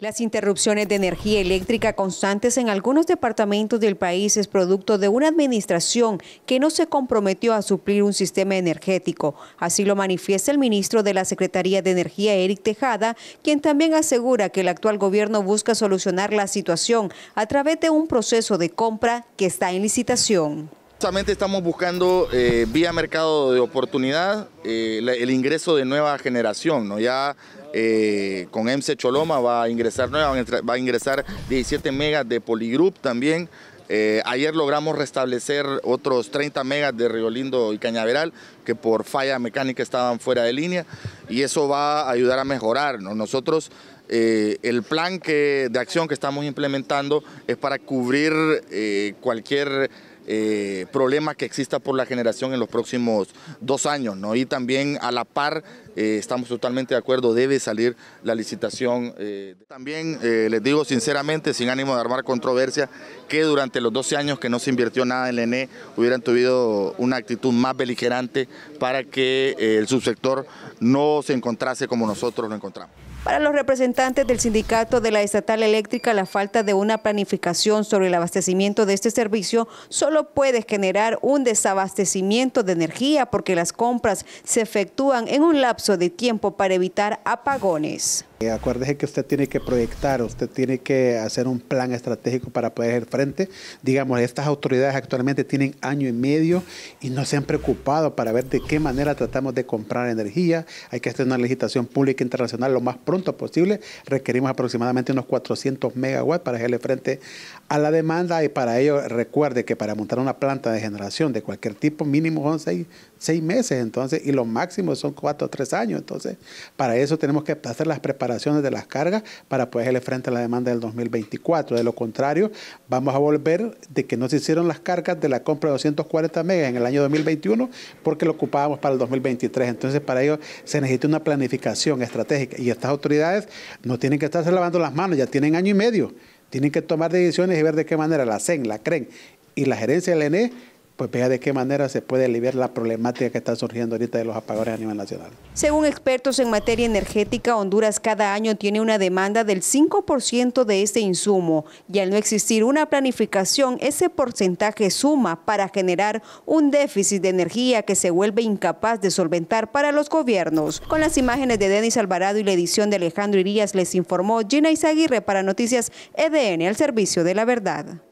Las interrupciones de energía eléctrica constantes en algunos departamentos del país es producto de una administración que no se comprometió a suplir un sistema energético. Así lo manifiesta el ministro de la Secretaría de Energía, Eric Tejada, quien también asegura que el actual gobierno busca solucionar la situación a través de un proceso de compra que está en licitación. Justamente estamos buscando eh, vía mercado de oportunidad eh, el ingreso de nueva generación, ¿no? Ya eh, con MC Choloma va a ingresar nueva, va a ingresar 17 megas de Poligroup también. ayer logramos restablecer otros 30 megas de Riolindo y Cañaveral que por falla mecánica estaban fuera de línea y eso va a ayudar a mejorar. Nosotros el plan que, de acción que estamos implementando es para cubrir cualquier eh, problema que exista por la generación en los próximos dos años. ¿no? Y también a la par, eh, estamos totalmente de acuerdo, debe salir la licitación. Eh, también les digo sinceramente, sin ánimo de armar controversia, que durante los 12 años que no se invirtió nada en el ENE, hubieran tenido una actitud más beligerante para que el subsector no se encontrase como nosotros lo encontramos. Para los representantes del sindicato de la estatal eléctrica, la falta de una planificación sobre el abastecimiento de este servicio solo puede generar un desabastecimiento de energía porque las compras se efectúan en un lapso de tiempo para evitar apagones. Eh, acuérdese que usted tiene que proyectar, usted tiene que hacer un plan estratégico para poder ir frente. Digamos, estas autoridades actualmente tienen año y medio y no se han preocupado para ver de qué manera tratamos de comprar energía. Hay que hacer una legislación pública internacional lo más pronto posible. Requerimos aproximadamente unos 400 megawatts para hacerle frente a la demanda y para ello recuerde que para montar una planta de generación de cualquier tipo mínimo son seis, meses entonces y lo máximo son cuatro o tres años. Entonces, para eso tenemos que hacer las preparaciones de las cargas para poder hacerle frente a la demanda del 2024. De lo contrario, vamos a volver de que no se hicieron las cargas de la compra de 240 megas en el año 2021 porque lo ocupábamos para el 2023. Entonces, para ello se necesita una planificación estratégica y estas autoridades no tienen que estarse lavando las manos, ya tienen año y medio. Tienen que tomar decisiones y ver de qué manera la CEN, la CREN y la gerencia del ENE pues vea de qué manera se puede aliviar la problemática que está surgiendo ahorita de los apagadores a nivel nacional. Según expertos en materia energética, Honduras cada año tiene una demanda del 5% de este insumo y al no existir una planificación, ese porcentaje suma para generar un déficit de energía que se vuelve incapaz de solventar para los gobiernos. Con las imágenes de Denis Alvarado y la edición de Alejandro Irías les informó Gina Izaguirre para Noticias EDN al servicio de la verdad.